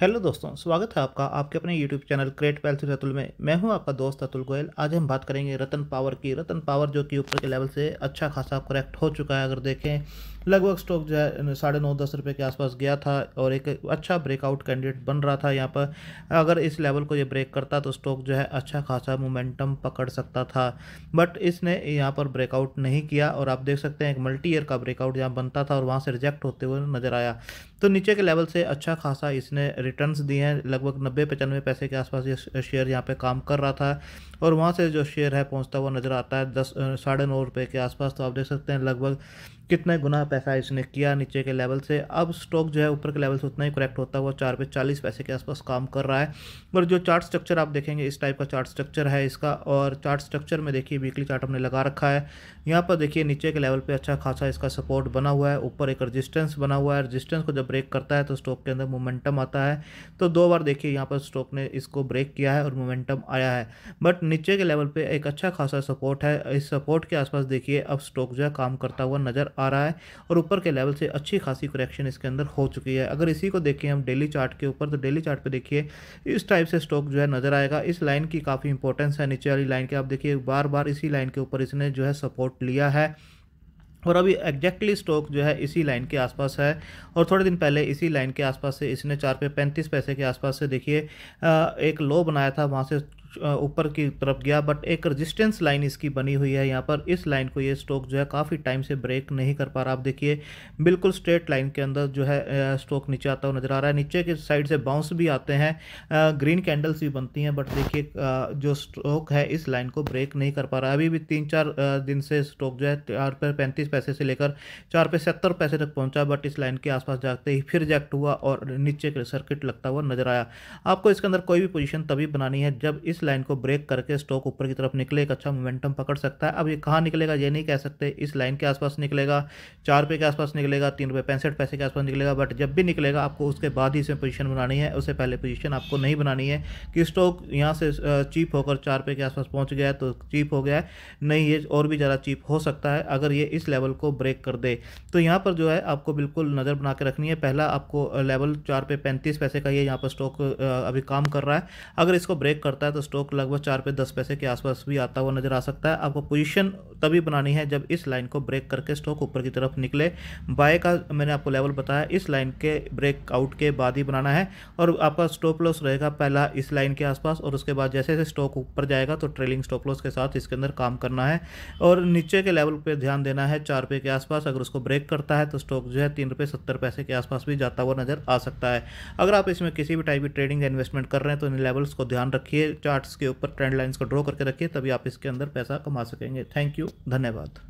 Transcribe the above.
hello दोस्तों स्वागत है आपका आपके अपने YouTube channel create wealth Ratul में मैं हूं आपका दोस्त अतुल गोयल आज हम बात करेंगे रतन पावर की रतन पावर जो कि ऊपर के लेवल से अच्छा खासा करेक्ट हो चुका है अगर देखें लगभग स्टॉक जो है साढ़े नौ दस रुपये के आसपास गया था और एक अच्छा ब्रेकआउट कैंडिडेट बन रहा था यहाँ पर अगर इस लेवल को ये ब्रेक करता तो स्टॉक जो है अच्छा खासा मोमेंटम पकड़ सकता था बट इसने यहाँ पर ब्रेकआउट नहीं किया और आप देख सकते हैं एक मल्टी ईयर का ब्रेकआउट यहाँ बनता था और वहाँ से रिजेक्ट होते हुए नज़र आया तो नीचे के लेवल से अच्छा खासा इसने रिटर्न्स दिए हैं लगभग नब्बे पचानवे पैसे के आसपास ये शेयर यहाँ पे काम कर रहा था और वहाँ से जो शेयर है पहुँचता हुआ नज़र आता है दस साढ़े नौ रुपये के आसपास तो आप देख सकते हैं लगभग कितना गुना पैसा इसने किया नीचे के लेवल से अब स्टॉक जो है ऊपर के लेवल से उतना ही करेक्ट होता हुआ चार पे चालीस पैसे के आसपास काम कर रहा है और जो चार्ट स्ट्रक्चर आप देखेंगे इस टाइप का चार्ट स्ट्रक्चर है इसका और चार्ट स्ट्रक्चर में देखिए वीकली चार्ट हमने लगा रखा है यहाँ पर देखिए नीचे के लेवल पर अच्छा खासा इसका सपोर्ट बना हुआ है ऊपर एक रजिस्टेंस बना हुआ है रजिस्टेंस को जब ब्रेक करता है तो स्टॉक के अंदर मोमेंटम आता है तो दो बार देखिए यहाँ पर स्टॉक ने इसको ब्रेक किया है और मोमेंटम आया है बट नीचे के लेवल पर एक अच्छा खासा सपोर्ट है इस सपोर्ट के आसपास देखिए अब स्टॉक जो है काम करता हुआ नज़र आ रहा है और ऊपर के लेवल से अच्छी खासी करेक्शन इसके अंदर हो चुकी है अगर इसी को देखें हम डेली चार्ट के ऊपर तो डेली चार्ट देखिए इस टाइप से स्टॉक जो है नज़र आएगा इस लाइन की काफ़ी इंपॉर्टेंस है नीचे वाली लाइन की आप देखिए बार बार इसी लाइन के ऊपर इसने जो है सपोर्ट लिया है और अभी एग्जैक्टली स्टॉक जो है इसी लाइन के आसपास है और थोड़े दिन पहले इसी लाइन के आसपास से इसने चार पे पैंतीस पैसे के आसपास से देखिए एक लो बनाया था वहाँ से ऊपर की तरफ गया बट एक रजिस्टेंस लाइन इसकी बनी हुई है यहाँ पर इस लाइन को ये स्टॉक जो है काफ़ी टाइम से ब्रेक नहीं कर पा रहा आप देखिए बिल्कुल स्ट्रेट लाइन के अंदर जो है स्टॉक नीचे आता हुआ नज़र आ रहा है नीचे के साइड से बाउंस भी आते हैं ग्रीन कैंडल्स भी बनती हैं बट देखिए जो स्टॉक है इस लाइन को ब्रेक नहीं कर पा रहा अभी भी तीन चार दिन से स्टॉक जो है चार पे पैंतीस पैसे से लेकर चार पे सत्तर पैसे तक पहुँचा बट इस लाइन के आसपास जाते ही फिर रिजेक्ट हुआ और नीचे सर्किट लगता हुआ नजर आया आपको इसके अंदर कोई भी पोजिशन तभी बनानी है जब इस लाइन को ब्रेक करके स्टॉक ऊपर की तरफ निकले एक अच्छा मोमेंटम पकड़ सकता है अब ये कहाँ निकलेगा ये नहीं कह सकते इस लाइन के आसपास निकलेगा चार रुपये के आसपास निकलेगा तीन रुपये पैंसठ पैसे के आसपास निकलेगा बट जब भी निकलेगा आपको उसके बाद ही इसमें पोजिशन बनानी है उससे पहले पोजिशन आपको नहीं बनानी है कि स्टॉक यहाँ से चीप होकर चार रुपये के आसपास पहुँच गया तो चीप हो गया नहीं ये और भी ज़्यादा चीप हो सकता है अगर ये इस लेवल को ब्रेक कर दे तो यहाँ पर जो है आपको बिल्कुल नज़र बना के रखनी है पहला आपको लेवल चार पे पैंतीस पैसे का ये यहाँ पर स्टॉक अभी काम कर रहा है अगर इसको ब्रेक करता है तो स्टॉक लगभग चार पे दस पैसे के आसपास भी आता हुआ नजर आ सकता है आपको पोजीशन तभी बनानी है जब इस लाइन को ब्रेक करके स्टॉक ऊपर की तरफ निकले बाय का मैंने आपको लेवल बताया इस लाइन के ब्रेक आउट के बाद ही बनाना है और आपका स्टॉप लॉस रहेगा पहला इस लाइन के आसपास और उसके बाद जैसे जैसे स्टॉक ऊपर जाएगा तो ट्रेलिंग स्टॉप लॉस के साथ इसके अंदर काम करना है और नीचे के लेवल पर ध्यान देना है चार के आसपास अगर उसको ब्रेक करता है तो स्टॉक जो है तीन रुपये सत्तर पैसे के आसपास भी जाता हुआ नजर आ सकता है अगर आप इसमें किसी भी टाइप की ट्रेडिंग या इन्वेस्टमेंट कर रहे हैं तो इन लेवल्स को ध्यान रखिए चार चार्ट्स के ऊपर ट्रेंड लाइन्स को ड्रॉ करके रखिए तभी आप इसके अंदर पैसा कमा सकेंगे थैंक यू धन्यवाद